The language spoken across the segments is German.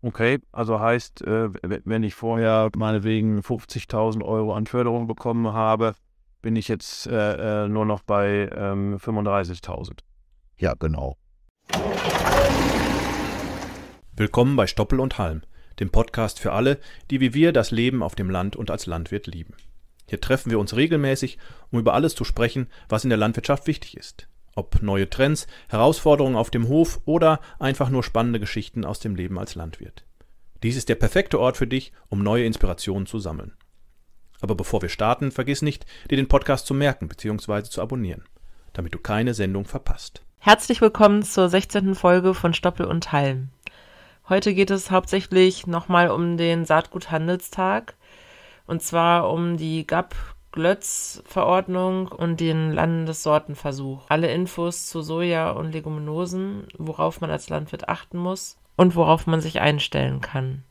Okay, also heißt, äh, wenn ich vorher meinetwegen 50.000 Euro an Förderung bekommen habe, bin ich jetzt äh, äh, nur noch bei 35.000. Ähm, ja, genau. Willkommen bei Stoppel und Halm, dem Podcast für alle, die wie wir das Leben auf dem Land und als Landwirt lieben. Hier treffen wir uns regelmäßig, um über alles zu sprechen, was in der Landwirtschaft wichtig ist. Ob neue Trends, Herausforderungen auf dem Hof oder einfach nur spannende Geschichten aus dem Leben als Landwirt. Dies ist der perfekte Ort für dich, um neue Inspirationen zu sammeln. Aber bevor wir starten, vergiss nicht, dir den Podcast zu merken bzw. zu abonnieren, damit du keine Sendung verpasst. Herzlich willkommen zur 16. Folge von Stoppel und Halm. Heute geht es hauptsächlich nochmal um den Saatguthandelstag und zwar um die GAP Glötz-Verordnung und den Landessortenversuch. Alle Infos zu Soja und Leguminosen, worauf man als Landwirt achten muss und worauf man sich einstellen kann.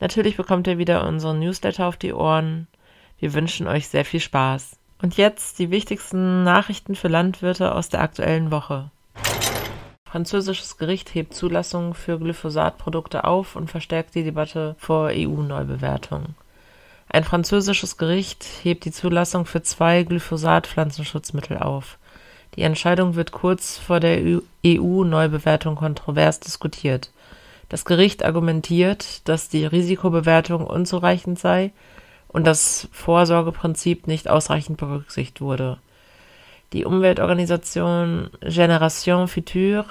Natürlich bekommt ihr wieder unseren Newsletter auf die Ohren. Wir wünschen euch sehr viel Spaß. Und jetzt die wichtigsten Nachrichten für Landwirte aus der aktuellen Woche. Französisches Gericht hebt Zulassungen für Glyphosatprodukte auf und verstärkt die Debatte vor eu neubewertungen ein französisches Gericht hebt die Zulassung für zwei Glyphosat-Pflanzenschutzmittel auf. Die Entscheidung wird kurz vor der EU-Neubewertung kontrovers diskutiert. Das Gericht argumentiert, dass die Risikobewertung unzureichend sei und das Vorsorgeprinzip nicht ausreichend berücksichtigt wurde. Die Umweltorganisation Generation Future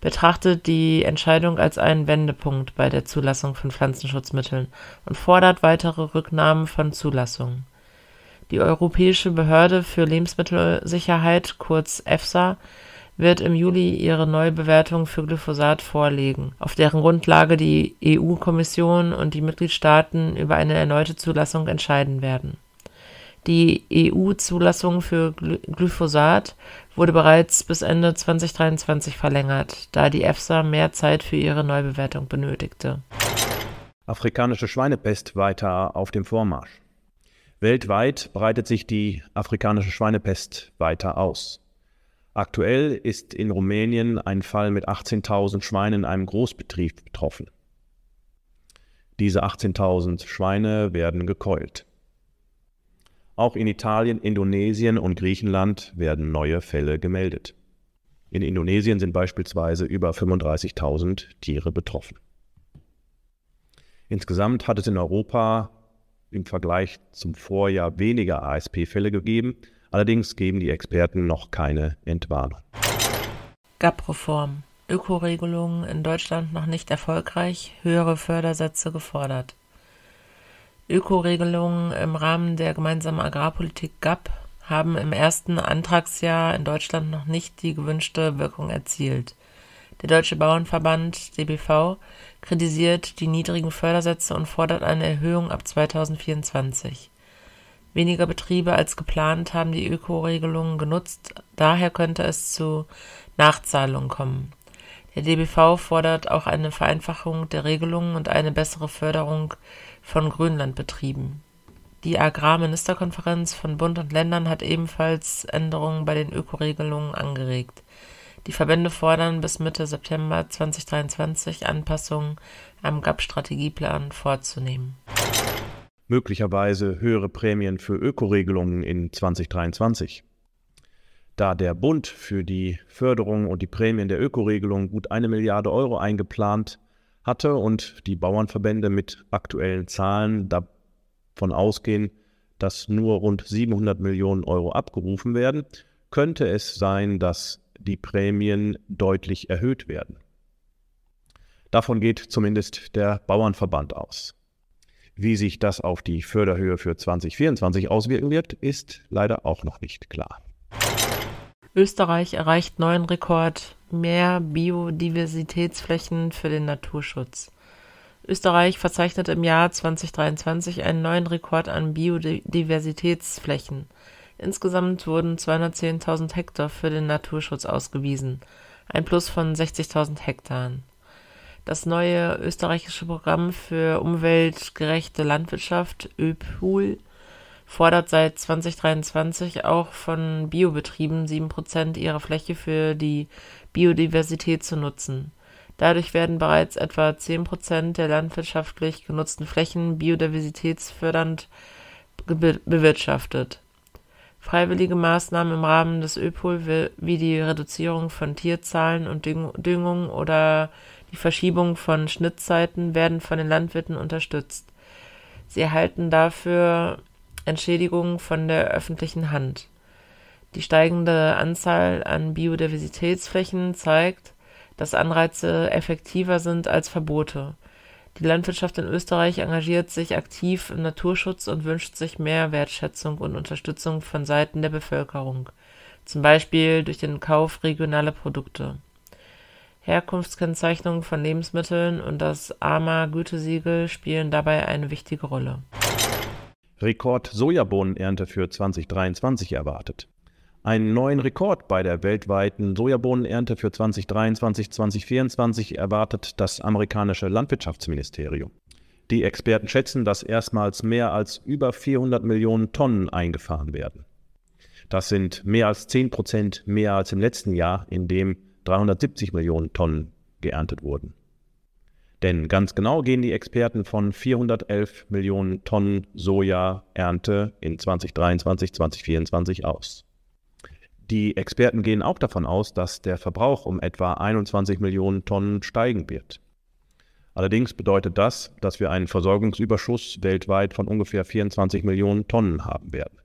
betrachtet die Entscheidung als einen Wendepunkt bei der Zulassung von Pflanzenschutzmitteln und fordert weitere Rücknahmen von Zulassungen. Die Europäische Behörde für Lebensmittelsicherheit, kurz EFSA, wird im Juli ihre Neubewertung für Glyphosat vorlegen, auf deren Grundlage die EU-Kommission und die Mitgliedstaaten über eine erneute Zulassung entscheiden werden. Die EU-Zulassung für Glyphosat wurde bereits bis Ende 2023 verlängert, da die EFSA mehr Zeit für ihre Neubewertung benötigte. Afrikanische Schweinepest weiter auf dem Vormarsch. Weltweit breitet sich die afrikanische Schweinepest weiter aus. Aktuell ist in Rumänien ein Fall mit 18.000 Schweinen in einem Großbetrieb betroffen. Diese 18.000 Schweine werden gekeult. Auch in Italien, Indonesien und Griechenland werden neue Fälle gemeldet. In Indonesien sind beispielsweise über 35.000 Tiere betroffen. Insgesamt hat es in Europa im Vergleich zum Vorjahr weniger ASP-Fälle gegeben. Allerdings geben die Experten noch keine Entwarnung. GAP-Reform. Ökoregelungen in Deutschland noch nicht erfolgreich, höhere Fördersätze gefordert. Ökoregelungen im Rahmen der gemeinsamen Agrarpolitik GAP haben im ersten Antragsjahr in Deutschland noch nicht die gewünschte Wirkung erzielt. Der Deutsche Bauernverband DBV kritisiert die niedrigen Fördersätze und fordert eine Erhöhung ab 2024. Weniger Betriebe als geplant haben die Ökoregelungen genutzt, daher könnte es zu Nachzahlungen kommen. Der DBV fordert auch eine Vereinfachung der Regelungen und eine bessere Förderung der von Grönland betrieben. Die Agrarministerkonferenz von Bund und Ländern hat ebenfalls Änderungen bei den Ökoregelungen angeregt. Die Verbände fordern bis Mitte September 2023 Anpassungen am GAP-Strategieplan vorzunehmen. Möglicherweise höhere Prämien für Ökoregelungen in 2023. Da der Bund für die Förderung und die Prämien der Ökoregelung gut eine Milliarde Euro eingeplant hatte und die Bauernverbände mit aktuellen Zahlen davon ausgehen, dass nur rund 700 Millionen Euro abgerufen werden, könnte es sein, dass die Prämien deutlich erhöht werden. Davon geht zumindest der Bauernverband aus. Wie sich das auf die Förderhöhe für 2024 auswirken wird, ist leider auch noch nicht klar. Österreich erreicht neuen Rekord. Mehr Biodiversitätsflächen für den Naturschutz. Österreich verzeichnet im Jahr 2023 einen neuen Rekord an Biodiversitätsflächen. Insgesamt wurden 210.000 Hektar für den Naturschutz ausgewiesen, ein Plus von 60.000 Hektaren. Das neue österreichische Programm für umweltgerechte Landwirtschaft, ÖPUL, fordert seit 2023 auch von Biobetrieben 7% ihrer Fläche für die Biodiversität zu nutzen. Dadurch werden bereits etwa 10% der landwirtschaftlich genutzten Flächen biodiversitätsfördernd be bewirtschaftet. Freiwillige Maßnahmen im Rahmen des ÖPOL wie die Reduzierung von Tierzahlen und Düngung oder die Verschiebung von Schnittzeiten werden von den Landwirten unterstützt. Sie erhalten dafür Entschädigungen von der öffentlichen Hand. Die steigende Anzahl an Biodiversitätsflächen zeigt, dass Anreize effektiver sind als Verbote. Die Landwirtschaft in Österreich engagiert sich aktiv im Naturschutz und wünscht sich mehr Wertschätzung und Unterstützung von Seiten der Bevölkerung, zum Beispiel durch den Kauf regionaler Produkte. Herkunftskennzeichnung von Lebensmitteln und das AMA-Gütesiegel spielen dabei eine wichtige Rolle. Rekord-Sojabohnenernte für 2023 erwartet. Einen neuen Rekord bei der weltweiten Sojabohnenernte für 2023-2024 erwartet das amerikanische Landwirtschaftsministerium. Die Experten schätzen, dass erstmals mehr als über 400 Millionen Tonnen eingefahren werden. Das sind mehr als 10 Prozent mehr als im letzten Jahr, in dem 370 Millionen Tonnen geerntet wurden. Denn ganz genau gehen die Experten von 411 Millionen Tonnen Soja-Ernte in 2023, 2024 aus. Die Experten gehen auch davon aus, dass der Verbrauch um etwa 21 Millionen Tonnen steigen wird. Allerdings bedeutet das, dass wir einen Versorgungsüberschuss weltweit von ungefähr 24 Millionen Tonnen haben werden.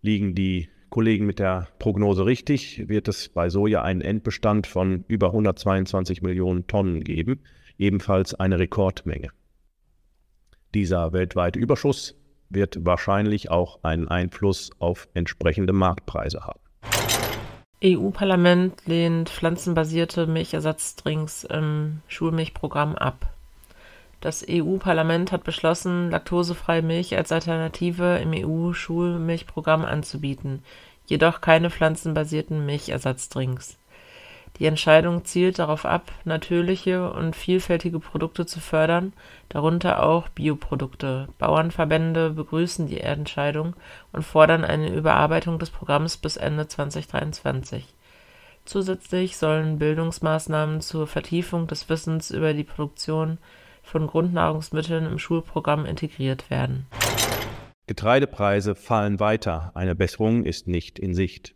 Liegen die Kollegen mit der Prognose richtig, wird es bei Soja einen Endbestand von über 122 Millionen Tonnen geben, ebenfalls eine Rekordmenge. Dieser weltweite Überschuss wird wahrscheinlich auch einen Einfluss auf entsprechende Marktpreise haben. EU-Parlament lehnt pflanzenbasierte Milchersatzdrinks im Schulmilchprogramm ab. Das EU-Parlament hat beschlossen, laktosefreie Milch als Alternative im EU-Schulmilchprogramm anzubieten, jedoch keine pflanzenbasierten Milchersatzdrinks. Die Entscheidung zielt darauf ab, natürliche und vielfältige Produkte zu fördern, darunter auch Bioprodukte. Bauernverbände begrüßen die Entscheidung und fordern eine Überarbeitung des Programms bis Ende 2023. Zusätzlich sollen Bildungsmaßnahmen zur Vertiefung des Wissens über die Produktion von Grundnahrungsmitteln im Schulprogramm integriert werden. Getreidepreise fallen weiter, eine Besserung ist nicht in Sicht.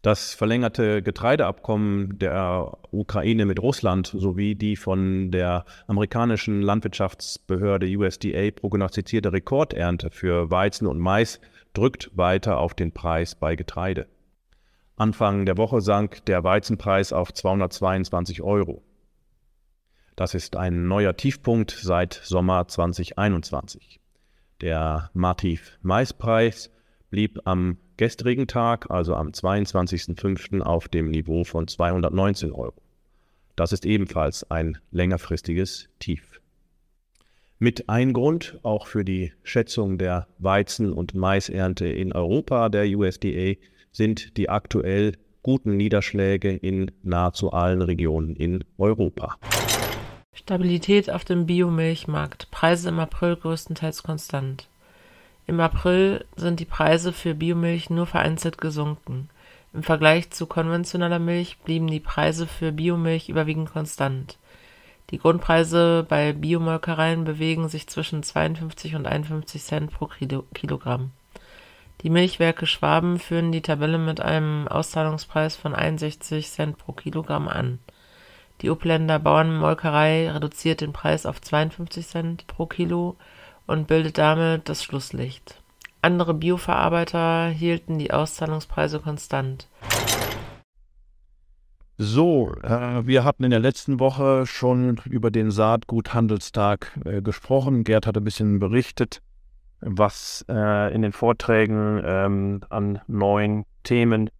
Das verlängerte Getreideabkommen der Ukraine mit Russland sowie die von der amerikanischen Landwirtschaftsbehörde USDA prognostizierte Rekordernte für Weizen und Mais drückt weiter auf den Preis bei Getreide. Anfang der Woche sank der Weizenpreis auf 222 Euro. Das ist ein neuer Tiefpunkt seit Sommer 2021. Der Martiv-Mais-Preis blieb am gestrigen Tag, also am 22.05., auf dem Niveau von 219 Euro. Das ist ebenfalls ein längerfristiges Tief. Mit ein Grund auch für die Schätzung der Weizen- und Maisernte in Europa der USDA sind die aktuell guten Niederschläge in nahezu allen Regionen in Europa. Stabilität auf dem Biomilchmarkt. Preise im April größtenteils konstant. Im April sind die Preise für Biomilch nur vereinzelt gesunken. Im Vergleich zu konventioneller Milch blieben die Preise für Biomilch überwiegend konstant. Die Grundpreise bei Biomolkereien bewegen sich zwischen 52 und 51 Cent pro Kilogramm. Die Milchwerke Schwaben führen die Tabelle mit einem Auszahlungspreis von 61 Cent pro Kilogramm an. Die Upländer Bauernmolkerei reduziert den Preis auf 52 Cent pro Kilo und bildet damit das Schlusslicht. Andere Bioverarbeiter hielten die Auszahlungspreise konstant. So, äh, wir hatten in der letzten Woche schon über den Saatguthandelstag äh, gesprochen. Gerd hatte ein bisschen berichtet, was äh, in den Vorträgen ähm, an neuen Themen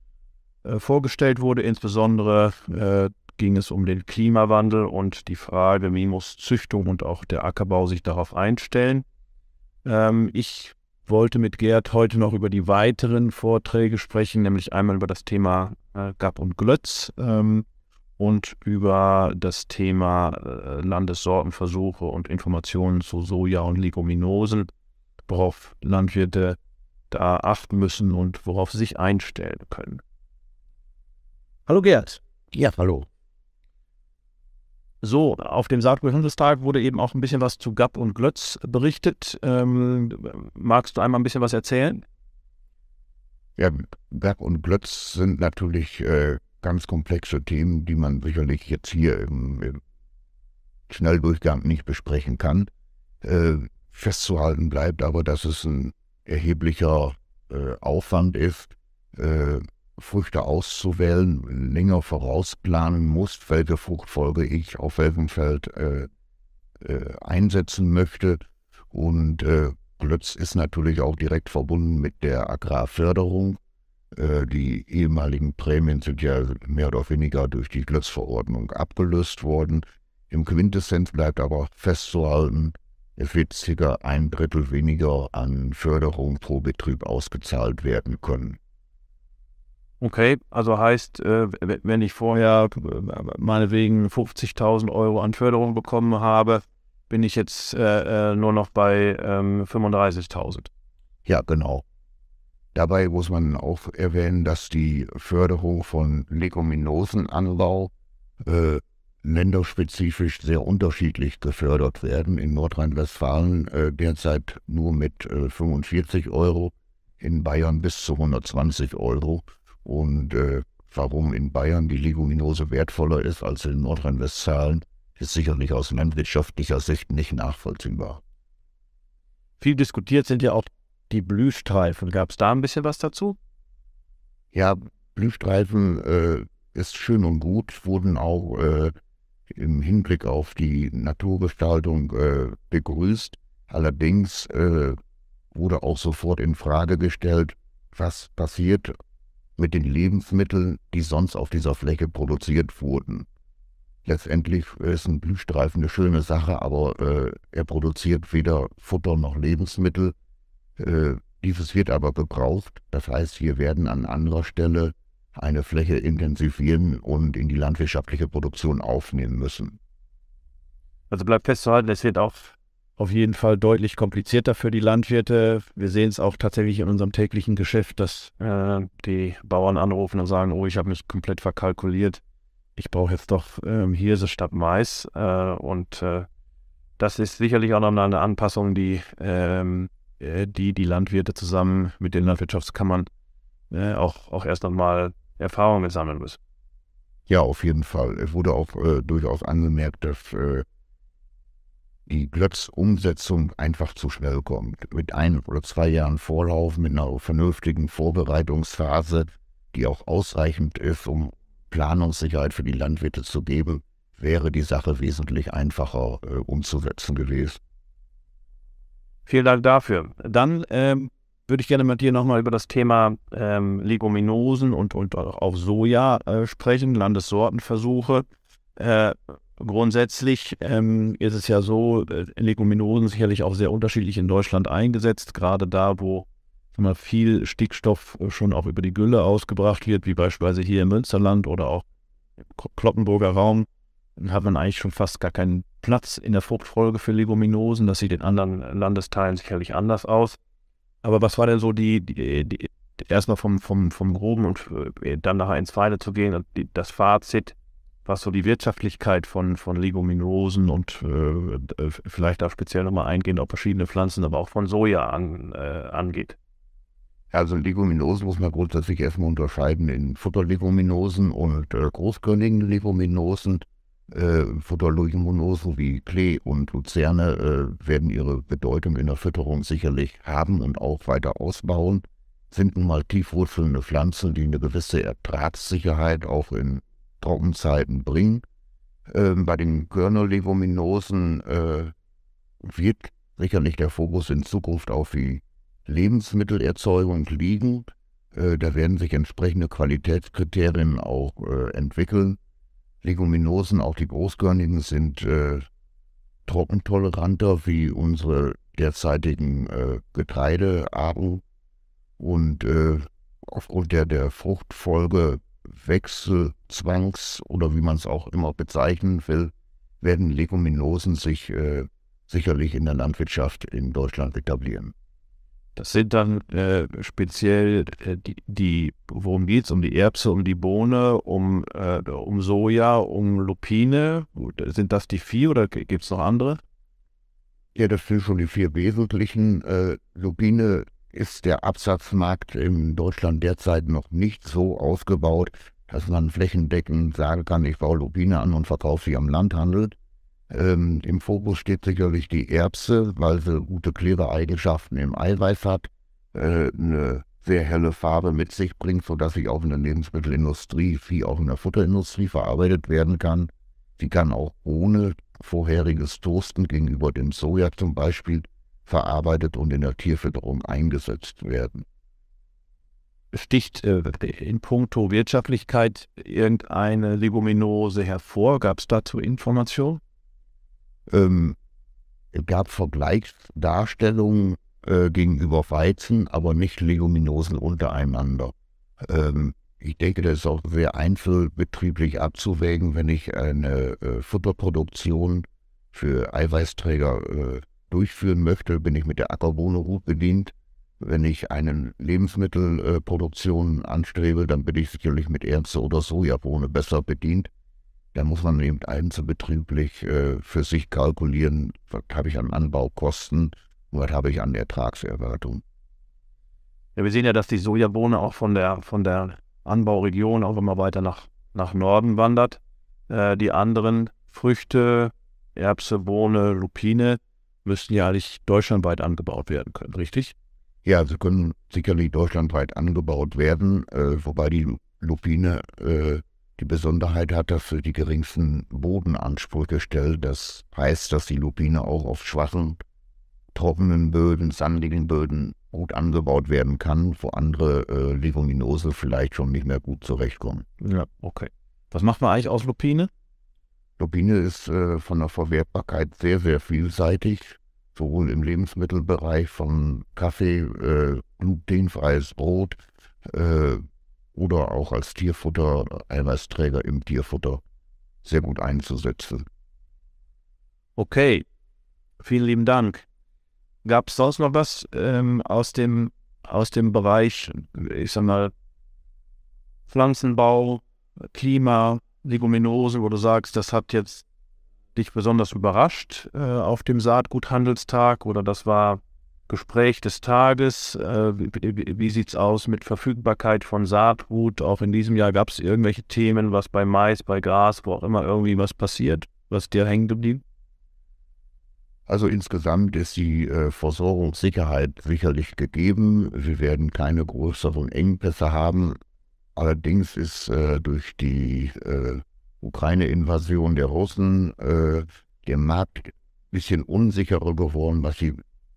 äh, vorgestellt wurde, insbesondere äh, ging es um den Klimawandel und die Frage, wie muss Züchtung und auch der Ackerbau sich darauf einstellen. Ähm, ich wollte mit Gerd heute noch über die weiteren Vorträge sprechen, nämlich einmal über das Thema äh, Gap und Glötz ähm, und über das Thema äh, Landessortenversuche und Informationen zu Soja und Leguminosen, worauf Landwirte da achten müssen und worauf sie sich einstellen können. Hallo Gerd. Ja, hallo. So, auf dem saatgut Handelstag wurde eben auch ein bisschen was zu Gapp und Glötz berichtet. Ähm, magst du einmal ein bisschen was erzählen? Ja, Gapp und Glötz sind natürlich äh, ganz komplexe Themen, die man sicherlich jetzt hier im, im Schnelldurchgang nicht besprechen kann. Äh, festzuhalten bleibt aber, dass es ein erheblicher äh, Aufwand ist, äh, Früchte auszuwählen, länger vorausplanen muss, welche Fruchtfolge ich auf welchem Feld äh, äh, einsetzen möchte. Und äh, Glötz ist natürlich auch direkt verbunden mit der Agrarförderung. Äh, die ehemaligen Prämien sind ja mehr oder weniger durch die Glötz-Verordnung abgelöst worden. Im Quintessenz bleibt aber festzuhalten, es wird circa ein Drittel weniger an Förderung pro Betrieb ausgezahlt werden können. Okay, also heißt, äh, wenn ich vorher äh, meinetwegen 50.000 Euro an Förderung bekommen habe, bin ich jetzt äh, nur noch bei 35.000. Ähm, ja, genau. Dabei muss man auch erwähnen, dass die Förderung von Leguminosenanbau äh, länderspezifisch sehr unterschiedlich gefördert werden. In Nordrhein-Westfalen äh, derzeit nur mit äh, 45 Euro, in Bayern bis zu 120 Euro. Und äh, warum in Bayern die Leguminose wertvoller ist als in Nordrhein-Westfalen, ist sicherlich aus landwirtschaftlicher Sicht nicht nachvollziehbar. Viel diskutiert sind ja auch die Blühstreifen. Gab es da ein bisschen was dazu? Ja, Blühstreifen äh, ist schön und gut, wurden auch äh, im Hinblick auf die Naturgestaltung äh, begrüßt. Allerdings äh, wurde auch sofort in Frage gestellt, was passiert mit den Lebensmitteln, die sonst auf dieser Fläche produziert wurden. Letztendlich ist ein Blühstreifen eine schöne Sache, aber äh, er produziert weder Futter noch Lebensmittel. Äh, dieses wird aber gebraucht. Das heißt, wir werden an anderer Stelle eine Fläche intensivieren und in die landwirtschaftliche Produktion aufnehmen müssen. Also bleibt festzuhalten, es wird auf auf jeden Fall deutlich komplizierter für die Landwirte. Wir sehen es auch tatsächlich in unserem täglichen Geschäft, dass äh, die Bauern anrufen und sagen, oh, ich habe mich komplett verkalkuliert. Ich brauche jetzt doch ähm, Hirse statt Mais. Äh, und äh, das ist sicherlich auch nochmal eine Anpassung, die, ähm, äh, die die Landwirte zusammen mit den Landwirtschaftskammern äh, auch, auch erst nochmal Erfahrungen sammeln müssen. Ja, auf jeden Fall. Es wurde auch äh, durchaus angemerkt, dass die Glötz-Umsetzung einfach zu schnell kommt. Mit ein oder zwei Jahren Vorlauf, mit einer vernünftigen Vorbereitungsphase, die auch ausreichend ist, um Planungssicherheit für die Landwirte zu geben, wäre die Sache wesentlich einfacher äh, umzusetzen gewesen. Vielen Dank dafür. Dann ähm, würde ich gerne mit dir nochmal über das Thema ähm, Leguminosen und, und auch Soja äh, sprechen, Landessortenversuche. Äh, Grundsätzlich ähm, ist es ja so, äh, Leguminosen sicherlich auch sehr unterschiedlich in Deutschland eingesetzt, gerade da, wo mal, viel Stickstoff äh, schon auch über die Gülle ausgebracht wird, wie beispielsweise hier im Münsterland oder auch im Kloppenburger Raum, dann hat man eigentlich schon fast gar keinen Platz in der Fruchtfolge für Leguminosen. Das sieht in anderen äh, Landesteilen sicherlich anders aus. Aber was war denn so die, die, die erstmal vom, vom, vom Groben und äh, dann nachher ins Feine zu gehen und die, das Fazit? was so die Wirtschaftlichkeit von, von Leguminosen und äh, äh vielleicht auch speziell nochmal eingehen auf verschiedene Pflanzen, aber auch von Soja an, äh, angeht? Also Leguminosen muss man grundsätzlich erstmal unterscheiden in Futterleguminosen und äh, großkörnigen Leguminosen. Äh, Futterleguminosen wie Klee und Luzerne äh, werden ihre Bedeutung in der Fütterung sicherlich haben und auch weiter ausbauen. Sind nun mal tiefwurzelnde Pflanzen, die eine gewisse Ertragssicherheit auch in Trockenzeiten bringen. Ähm, bei den Körnerleguminosen äh, wird sicherlich der Fokus in Zukunft auf die Lebensmittelerzeugung liegen. Äh, da werden sich entsprechende Qualitätskriterien auch äh, entwickeln. Leguminosen, auch die großkörnigen, sind äh, trockentoleranter wie unsere derzeitigen äh, Getreidearten. Und äh, aufgrund der, der Fruchtfolge Wechsel, Zwangs oder wie man es auch immer bezeichnen will, werden Leguminosen sich äh, sicherlich in der Landwirtschaft in Deutschland etablieren. Das sind dann äh, speziell äh, die, die, worum geht es? Um die Erbse, um die Bohne, um, äh, um Soja, um Lupine? Sind das die vier oder gibt es noch andere? Ja, das sind schon die vier wesentlichen. Äh, Lupine ist der Absatzmarkt in Deutschland derzeit noch nicht so ausgebaut, dass man flächendeckend sagen kann, ich baue Lupine an und verkaufe sie am Landhandel. Ähm, Im Fokus steht sicherlich die Erbse, weil sie gute Klebereigenschaften im Eiweiß hat, äh, eine sehr helle Farbe mit sich bringt, sodass sie auch in der Lebensmittelindustrie wie auch in der Futterindustrie verarbeitet werden kann. Sie kann auch ohne vorheriges Toasten gegenüber dem Soja zum Beispiel verarbeitet und in der Tierfütterung eingesetzt werden. Sticht äh, in puncto Wirtschaftlichkeit irgendeine Leguminose hervor? Gab es dazu Informationen? Ähm, gab Vergleichsdarstellungen äh, gegenüber Weizen, aber nicht Leguminosen untereinander. Ähm, ich denke, das ist auch sehr einzelbetrieblich abzuwägen, wenn ich eine äh, Futterproduktion für Eiweißträger äh, durchführen möchte, bin ich mit der Ackerbohne gut bedient. Wenn ich eine Lebensmittelproduktion anstrebe, dann bin ich sicherlich mit Erbse oder Sojabohne besser bedient. Da muss man eben einzelbetrieblich äh, für sich kalkulieren, was habe ich an Anbaukosten und was habe ich an Ertragserwartung. Ja, wir sehen ja, dass die Sojabohne auch von der, von der Anbauregion auch immer weiter nach, nach Norden wandert. Äh, die anderen Früchte, Erbse, Bohne, Lupine, müssten ja eigentlich deutschlandweit angebaut werden können, richtig? Ja, sie können sicherlich deutschlandweit angebaut werden, äh, wobei die Lupine äh, die Besonderheit hat, dass sie die geringsten Bodenansprüche stellt. Das heißt, dass die Lupine auch auf schwachen, trockenen Böden, sandigen Böden gut angebaut werden kann, wo andere äh, Leguminose vielleicht schon nicht mehr gut zurechtkommen. Ja, okay. Was macht man eigentlich aus Lupine? Turbine ist äh, von der Verwertbarkeit sehr, sehr vielseitig, sowohl im Lebensmittelbereich von Kaffee, äh, glutenfreies Brot äh, oder auch als Tierfutter, Eiweißträger im Tierfutter sehr gut einzusetzen. Okay, vielen lieben Dank. Gab es sonst noch was ähm, aus, dem, aus dem Bereich, ich sag mal, Pflanzenbau, Klima, Leguminose, wo du sagst, das hat jetzt dich besonders überrascht äh, auf dem Saatguthandelstag oder das war Gespräch des Tages? Äh, wie wie sieht es aus mit Verfügbarkeit von Saatgut? Auch in diesem Jahr gab es irgendwelche Themen, was bei Mais, bei Gras, wo auch immer irgendwie was passiert, was dir hängen geblieben? Also insgesamt ist die äh, Versorgungssicherheit sicherlich gegeben. Wir werden keine größeren Engpässe haben. Allerdings ist äh, durch die äh, Ukraine-Invasion der Russen äh, der Markt ein bisschen unsicherer geworden, was die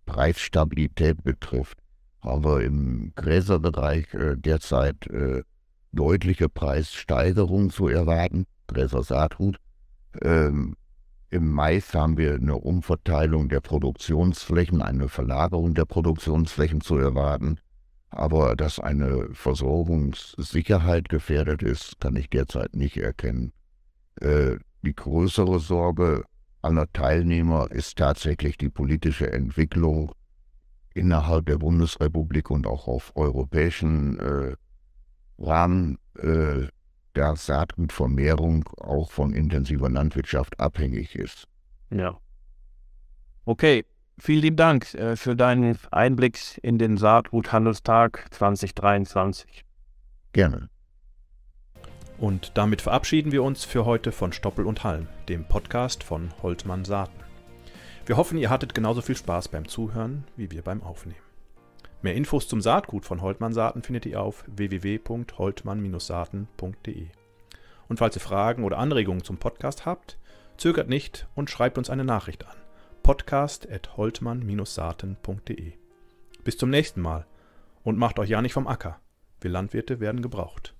Preisstabilität betrifft. Aber im Gräserbereich äh, derzeit äh, deutliche Preissteigerungen zu erwarten, Gräser-Saatgut. Ähm, Im Mais haben wir eine Umverteilung der Produktionsflächen, eine Verlagerung der Produktionsflächen zu erwarten. Aber dass eine Versorgungssicherheit gefährdet ist, kann ich derzeit nicht erkennen. Äh, die größere Sorge aller Teilnehmer ist tatsächlich die politische Entwicklung innerhalb der Bundesrepublik und auch auf europäischen äh, Rahmen äh, der Saatgutvermehrung auch von intensiver Landwirtschaft abhängig ist. Ja. Okay, Vielen lieben Dank äh, für deinen Einblick in den Saatguthandelstag 2023. Gerne. Und damit verabschieden wir uns für heute von Stoppel und Halm, dem Podcast von Holtmann Saaten. Wir hoffen, ihr hattet genauso viel Spaß beim Zuhören wie wir beim Aufnehmen. Mehr Infos zum Saatgut von Holtmann Saaten findet ihr auf www.holtmann-saaten.de. Und falls ihr Fragen oder Anregungen zum Podcast habt, zögert nicht und schreibt uns eine Nachricht an podcast.holtmann-saaten.de. Bis zum nächsten Mal und macht euch ja nicht vom Acker. Wir Landwirte werden gebraucht.